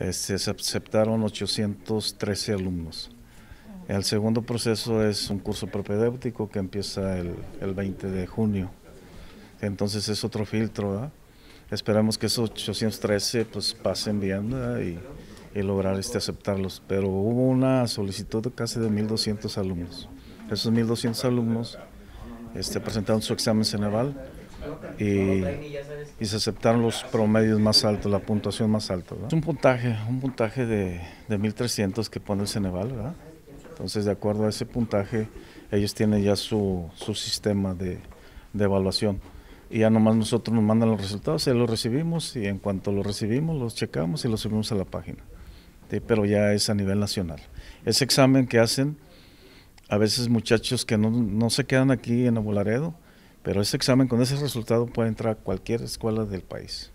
Este, se aceptaron 813 alumnos. El segundo proceso es un curso propedéutico que empieza el, 20 de junio. Entonces es otro filtro. Esperamos que esos 813 pues, pasen bien y, lograr este, aceptarlos. Pero hubo una solicitud de casi de 1.200 alumnos. Esos 1.200 alumnos este, presentaron su examen Ceneval y, se aceptaron los promedios más altos, la puntuación más alta. Es un puntaje, un puntaje de, de 1300 que pone el Ceneval, Entonces, de acuerdo a ese puntaje, ellos tienen ya su, su sistema de, de, evaluación. Y ya nomás nosotros nos mandan los resultados, ya los recibimos y en cuanto los recibimos, los checamos y los subimos a la página. Pero ya es a nivel nacional. Ese examen que hacen, a veces muchachos que no, no se quedan aquí en Abularedo, pero ese examen con ese resultado puede entrar a cualquier escuela del país.